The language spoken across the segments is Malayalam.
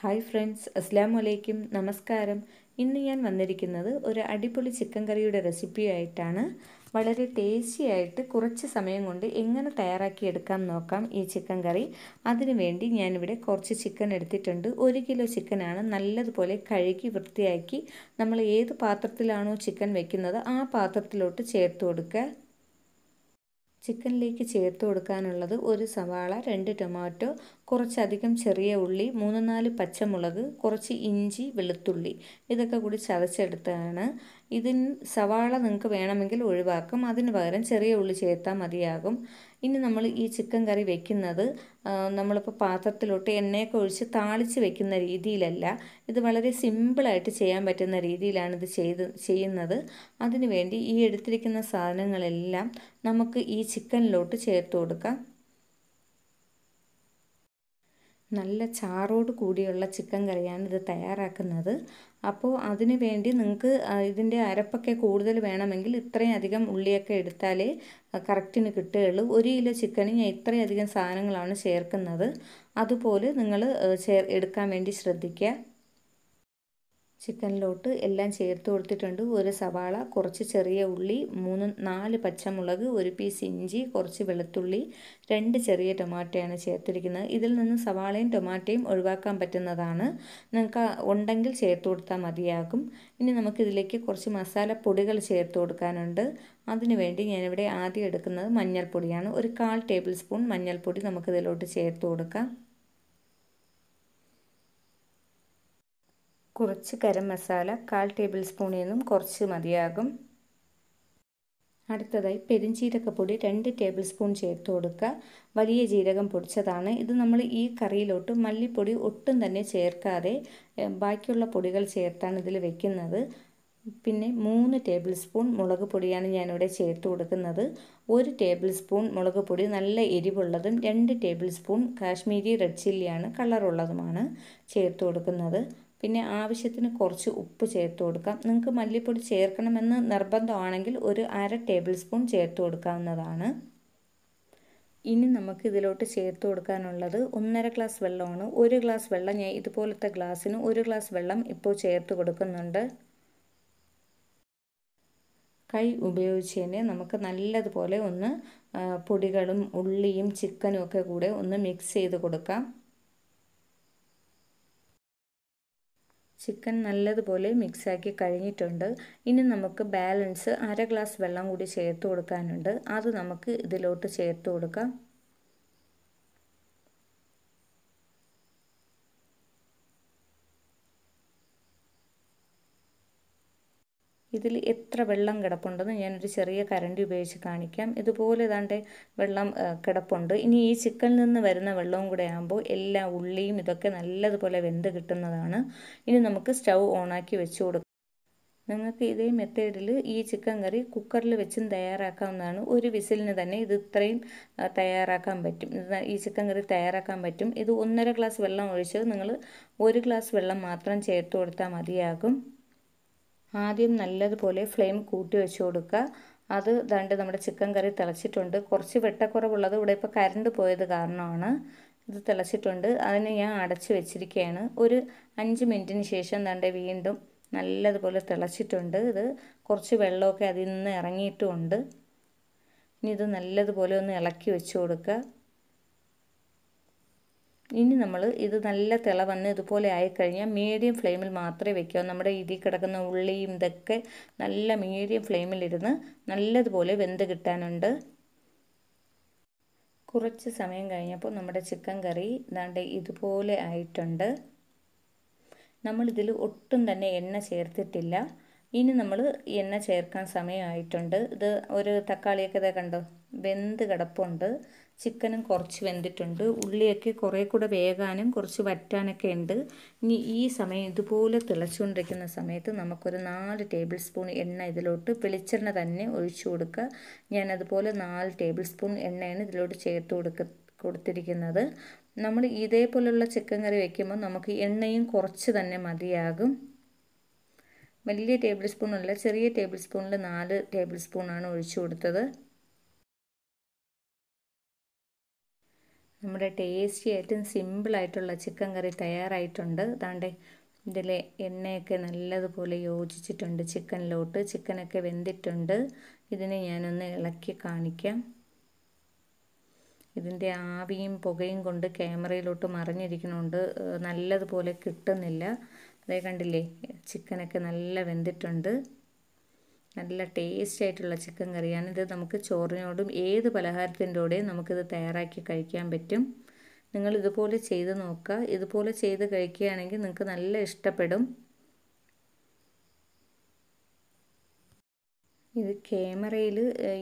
ഹായ് ഫ്രണ്ട്സ് അസ്സാം വലൈക്കും നമസ്കാരം ഇന്ന് ഞാൻ വന്നിരിക്കുന്നത് ഒരു അടിപൊളി ചിക്കൻ കറിയുടെ റെസിപ്പി ആയിട്ടാണ് വളരെ ടേസ്റ്റിയായിട്ട് കുറച്ച് സമയം കൊണ്ട് എങ്ങനെ തയ്യാറാക്കി എടുക്കാം നോക്കാം ഈ ചിക്കൻ കറി അതിനുവേണ്ടി ഞാനിവിടെ കുറച്ച് ചിക്കൻ എടുത്തിട്ടുണ്ട് ഒരു കിലോ ചിക്കനാണ് നല്ലതുപോലെ കഴുകി വൃത്തിയാക്കി നമ്മൾ ഏത് പാത്രത്തിലാണോ ചിക്കൻ വെക്കുന്നത് ആ പാത്രത്തിലോട്ട് ചേർത്ത് കൊടുക്കുക ചിക്കനിലേക്ക് ചേർത്ത് കൊടുക്കാനുള്ളത് ഒരു സവാള രണ്ട് ടൊമാറ്റോ കുറച്ചധികം ചെറിയ ഉള്ളി മൂന്ന് നാല് പച്ചമുളക് കുറച്ച് ഇഞ്ചി വെളുത്തുള്ളി ഇതൊക്കെ കൂടി ചതച്ചെടുത്താണ് ഇതിന് സവാള നിങ്ങൾക്ക് വേണമെങ്കിൽ ഒഴിവാക്കും അതിന് പകരം ചെറിയ ഉള്ളി ചേർത്താൽ മതിയാകും ഇനി നമ്മൾ ഈ ചിക്കൻ കറി വെക്കുന്നത് നമ്മളിപ്പോൾ പാത്രത്തിലോട്ട് എണ്ണയൊക്കെ ഒഴിച്ച് താളിച്ച് വെക്കുന്ന രീതിയിലല്ല ഇത് വളരെ സിമ്പിളായിട്ട് ചെയ്യാൻ പറ്റുന്ന രീതിയിലാണ് ഇത് ചെയ്ത് ചെയ്യുന്നത് അതിനുവേണ്ടി ഈ എടുത്തിരിക്കുന്ന സാധനങ്ങളെല്ലാം നമുക്ക് ഈ ചിക്കനിലോട്ട് ചേർത്ത് കൊടുക്കാം നല്ല ചാറോട് കൂടിയുള്ള ചിക്കൻ കറിയാണ് ഇത് തയ്യാറാക്കുന്നത് അപ്പോൾ അതിന് വേണ്ടി നിങ്ങൾക്ക് ഇതിൻ്റെ അരപ്പൊക്കെ കൂടുതൽ വേണമെങ്കിൽ ഇത്രയും അധികം ഉള്ളിയൊക്കെ എടുത്താലേ കറക്റ്റിന് കിട്ടുകയുള്ളൂ ഒരു കിലോ ചിക്കന് ഞാൻ ഇത്രയധികം സാധനങ്ങളാണ് ചേർക്കുന്നത് അതുപോലെ നിങ്ങൾ ചേർ എടുക്കാൻ വേണ്ടി ശ്രദ്ധിക്കുക ചിക്കനിലോട്ട് എല്ലാം ചേർത്ത് കൊടുത്തിട്ടുണ്ട് ഒരു സവാള കുറച്ച് ചെറിയ ഉള്ളി മൂന്ന് നാല് പച്ചമുളക് ഒരു പീസ് ഇഞ്ചി കുറച്ച് വെളുത്തുള്ളി രണ്ട് ചെറിയ ടൊമാറ്റോയാണ് ചേർത്തിരിക്കുന്നത് ഇതിൽ നിന്ന് സവാളയും ടൊമാറ്റോയും ഒഴിവാക്കാൻ പറ്റുന്നതാണ് നിങ്ങൾക്ക് ഉണ്ടെങ്കിൽ ചേർത്ത് കൊടുത്താൽ മതിയാകും ഇനി നമുക്കിതിലേക്ക് കുറച്ച് മസാലപ്പൊടികൾ ചേർത്ത് കൊടുക്കാനുണ്ട് അതിനുവേണ്ടി ഞാനിവിടെ ആദ്യം എടുക്കുന്നത് മഞ്ഞൾപ്പൊടിയാണ് ഒരു കാൽ ടേബിൾ സ്പൂൺ മഞ്ഞൾപ്പൊടി നമുക്കിതിലോട്ട് ചേർത്ത് കൊടുക്കാം കുറച്ച് ഗരം മസാല കാൽ ടേബിൾ സ്പൂണിൽ നിന്നും കുറച്ച് മതിയാകും അടുത്തതായി പെരുംജീരകപ്പൊടി രണ്ട് ടേബിൾ സ്പൂൺ ചേർത്ത് കൊടുക്കുക വലിയ ജീരകം പൊടിച്ചതാണ് ഇത് നമ്മൾ ഈ കറിയിലോട്ട് മല്ലിപ്പൊടി ഒട്ടും തന്നെ ചേർക്കാതെ ബാക്കിയുള്ള പൊടികൾ ചേർത്താണ് ഇതിൽ വെക്കുന്നത് പിന്നെ മൂന്ന് ടേബിൾ സ്പൂൺ മുളക് പൊടിയാണ് ഞാനിവിടെ ചേർത്ത് കൊടുക്കുന്നത് ഒരു ടേബിൾ സ്പൂൺ മുളക് പൊടി നല്ല എരിവുള്ളതും രണ്ട് ടേബിൾ സ്പൂൺ കാശ്മീരി റെഡ് ചില്ലിയാണ് കളറുള്ളതുമാണ് ചേർത്ത് കൊടുക്കുന്നത് പിന്നെ ആവശ്യത്തിന് കുറച്ച് ഉപ്പ് ചേർത്ത് കൊടുക്കാം നിങ്ങൾക്ക് മല്ലിപ്പൊടി ചേർക്കണമെന്ന് നിർബന്ധമാണെങ്കിൽ ഒരു അര ടേബിൾ സ്പൂൺ ചേർത്ത് കൊടുക്കാവുന്നതാണ് ഇനി നമുക്ക് ഇതിലോട്ട് ചേർത്ത് കൊടുക്കാനുള്ളത് ഒന്നര ഗ്ലാസ് വെള്ളമാണ് ഒരു ഗ്ലാസ് വെള്ളം ഞാൻ ഇതുപോലത്തെ ഗ്ലാസ്സിന് ഒരു ഗ്ലാസ് വെള്ളം ഇപ്പോൾ ചേർത്ത് കൊടുക്കുന്നുണ്ട് കൈ ഉപയോഗിച്ച് തന്നെ നമുക്ക് നല്ലതുപോലെ ഒന്ന് പൊടികളും ഉള്ളിയും ചിക്കനും ഒക്കെ കൂടെ ഒന്ന് മിക്സ് ചെയ്ത് കൊടുക്കാം ചിക്കൻ നല്ലതുപോലെ മിക്സാക്കി കഴിഞ്ഞിട്ടുണ്ട് ഇനി നമുക്ക് ബാലൻസ് അര ഗ്ലാസ് വെള്ളം കൂടി ചേർത്ത് കൊടുക്കാനുണ്ട് അത് നമുക്ക് ഇതിലോട്ട് ചേർത്ത് കൊടുക്കാം ഇതിൽ എത്ര വെള്ളം കിടപ്പുണ്ടെന്ന് ഞാനൊരു ചെറിയ കരണ്ടി ഉപയോഗിച്ച് കാണിക്കാം ഇതുപോലെ ഏതാണ്ട് വെള്ളം കിടപ്പുണ്ട് ഇനി ഈ ചിക്കനിൽ നിന്ന് വരുന്ന വെള്ളവും കൂടെ ആകുമ്പോൾ എല്ലാ ഉള്ളിയും ഇതൊക്കെ നല്ലതുപോലെ വെന്ത് കിട്ടുന്നതാണ് ഇനി നമുക്ക് സ്റ്റൗ ഓണാക്കി വെച്ച് നിങ്ങൾക്ക് ഇതേ മെത്തേഡിൽ ഈ ചിക്കൻ കറി കുക്കറിൽ വെച്ചും തയ്യാറാക്കാവുന്നതാണ് ഒരു വിസിലിന് തന്നെ ഇത് ഇത്രയും തയ്യാറാക്കാൻ പറ്റും ഈ ചിക്കൻ കറി തയ്യാറാക്കാൻ പറ്റും ഇത് ഒന്നര ഗ്ലാസ് വെള്ളം ഒഴിച്ച് നിങ്ങൾ ഒരു ഗ്ലാസ് വെള്ളം മാത്രം ചേർത്ത് കൊടുത്താൽ മതിയാകും ആദ്യം നല്ലതുപോലെ ഫ്ലെയിം കൂട്ടി വെച്ച് കൊടുക്കുക അത് ദണ്ട് നമ്മുടെ ചിക്കൻ കറി തിളച്ചിട്ടുണ്ട് കുറച്ച് വെട്ടക്കുറവുള്ളത് ഇവിടെ ഇപ്പോൾ കരണ്ട് പോയത് കാരണമാണ് ഇത് തിളച്ചിട്ടുണ്ട് അതിന് ഞാൻ അടച്ച് വെച്ചിരിക്കുകയാണ് ഒരു അഞ്ച് മിനിറ്റിന് ശേഷം ദണ്ട് വീണ്ടും നല്ലതുപോലെ തിളച്ചിട്ടുണ്ട് ഇത് കുറച്ച് വെള്ളമൊക്കെ അതിൽ നിന്ന് ഇറങ്ങിയിട്ടുമുണ്ട് ഇനി ഇത് നല്ലതുപോലെ ഒന്ന് ഇളക്കി വെച്ച് കൊടുക്കുക ഇനി നമ്മൾ ഇത് നല്ല തിള വന്ന് ഇതുപോലെ ആയിക്കഴിഞ്ഞാൽ മീഡിയം ഫ്ലെയിമിൽ മാത്രമേ വെക്കുക നമ്മുടെ ഇതി കിടക്കുന്ന ഉള്ളിയും ഇതൊക്കെ നല്ല മീഡിയം ഫ്ലെയിമിലിരുന്ന് നല്ലതുപോലെ വെന്ത് കിട്ടാനുണ്ട് കുറച്ച് സമയം കഴിഞ്ഞപ്പോൾ നമ്മുടെ ചിക്കൻ കറി ഇതാണ്ട് ഇതുപോലെ ആയിട്ടുണ്ട് നമ്മളിതിൽ ഒട്ടും തന്നെ എണ്ണ ചേർത്തിട്ടില്ല ഇനി നമ്മൾ എണ്ണ ചേർക്കാൻ സമയമായിട്ടുണ്ട് ഇത് ഒരു തക്കാളിയൊക്കെ ഇതേ കണ്ടോ വെന്ത് കിടപ്പുണ്ട് ചിക്കനും കുറച്ച് വെന്തിട്ടുണ്ട് ഉള്ളിയൊക്കെ കുറേ കൂടെ വേകാനും കുറച്ച് വറ്റാനൊക്കെ ഉണ്ട് ഇനി ഈ സമയം ഇതുപോലെ തിളച്ചുകൊണ്ടിരിക്കുന്ന സമയത്ത് നമുക്കൊരു നാല് ടേബിൾ സ്പൂൺ എണ്ണ ഇതിലോട്ട് വെളിച്ചെണ്ണ തന്നെ ഒഴിച്ചു കൊടുക്കുക ഞാനതുപോലെ നാല് ടേബിൾ സ്പൂൺ എണ്ണയാണ് ഇതിലോട്ട് ചേർത്ത് കൊടുക്ക കൊടുത്തിരിക്കുന്നത് നമ്മൾ ഇതേപോലെയുള്ള ചിക്കൻ കറി വയ്ക്കുമ്പോൾ നമുക്ക് എണ്ണയും കുറച്ച് തന്നെ മതിയാകും വലിയ ടേബിൾ സ്പൂണല്ല ചെറിയ ടേബിൾ സ്പൂണിൽ നാല് ടേബിൾ സ്പൂണാണ് ഒഴിച്ചു കൊടുത്തത് നമ്മുടെ ടേസ്റ്റി ഏറ്റവും സിമ്പിളായിട്ടുള്ള ചിക്കൻ കറി തയ്യാറായിട്ടുണ്ട് അതാണ്ട് ഇതിൽ എണ്ണയൊക്കെ നല്ലതുപോലെ യോജിച്ചിട്ടുണ്ട് ചിക്കനിലോട്ട് ചിക്കനൊക്കെ വെന്തിട്ടുണ്ട് ഇതിനെ ഞാനൊന്ന് ഇളക്കി കാണിക്കാം ഇതിൻ്റെ ആവിയും പുകയും കൊണ്ട് ക്യാമറയിലോട്ട് മറിഞ്ഞിരിക്കണോണ്ട് നല്ലതുപോലെ കിട്ടുന്നില്ല അതേ കണ്ടില്ലേ ചിക്കനൊക്കെ നല്ല വെന്തിട്ടുണ്ട് നല്ല ടേസ്റ്റ് ആയിട്ടുള്ള ചിക്കൻ കറിയാണ് ഇത് നമുക്ക് ചോറിനോടും ഏത് പലഹാരത്തിൻ്റെ കൂടെയും നമുക്കിത് തയ്യാറാക്കി കഴിക്കാൻ പറ്റും നിങ്ങൾ ഇതുപോലെ ചെയ്ത് നോക്കുക ഇതുപോലെ ചെയ്ത് കഴിക്കുകയാണെങ്കിൽ നിങ്ങൾക്ക് നല്ല ഇഷ്ടപ്പെടും ഇത് ക്യാമറയിൽ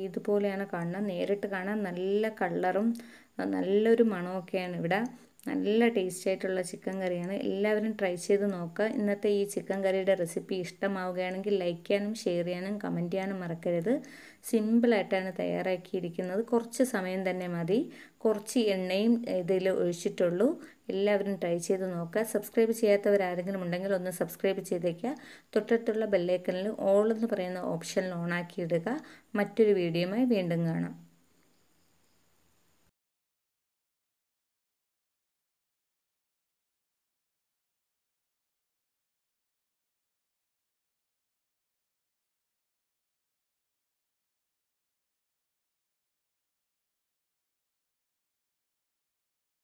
ഇതുപോലെയാണ് കാണുന്നത് നേരിട്ട് കാണാൻ നല്ല കളറും നല്ലൊരു മണമൊക്കെയാണ് ഇവിടെ നല്ല ടേസ്റ്റി ആയിട്ടുള്ള ചിക്കൻ കറിയാണ് എല്ലാവരും ട്രൈ ചെയ്ത് നോക്കുക ഇന്നത്തെ ഈ ചിക്കൻ കറിയുടെ റെസിപ്പി ഇഷ്ടമാവുകയാണെങ്കിൽ ലൈക്ക് ചെയ്യാനും ഷെയർ ചെയ്യാനും കമൻറ്റ് ചെയ്യാനും മറക്കരുത് സിമ്പിളായിട്ടാണ് തയ്യാറാക്കിയിരിക്കുന്നത് കുറച്ച് സമയം തന്നെ മതി കുറച്ച് എണ്ണയും ഇതിൽ ഒഴിച്ചിട്ടുള്ളൂ എല്ലാവരും ട്രൈ ചെയ്ത് നോക്കുക സബ്സ്ക്രൈബ് ചെയ്യാത്തവരാരെങ്കിലും ഉണ്ടെങ്കിൽ ഒന്ന് സബ്സ്ക്രൈബ് ചെയ്തേക്കുക തൊട്ടടുത്തുള്ള ബെല്ലൈക്കനിൽ ഓൾ എന്ന് പറയുന്ന ഓപ്ഷനിൽ ഓണാക്കി ഇടുക മറ്റൊരു വീഡിയോയുമായി വീണ്ടും കാണാം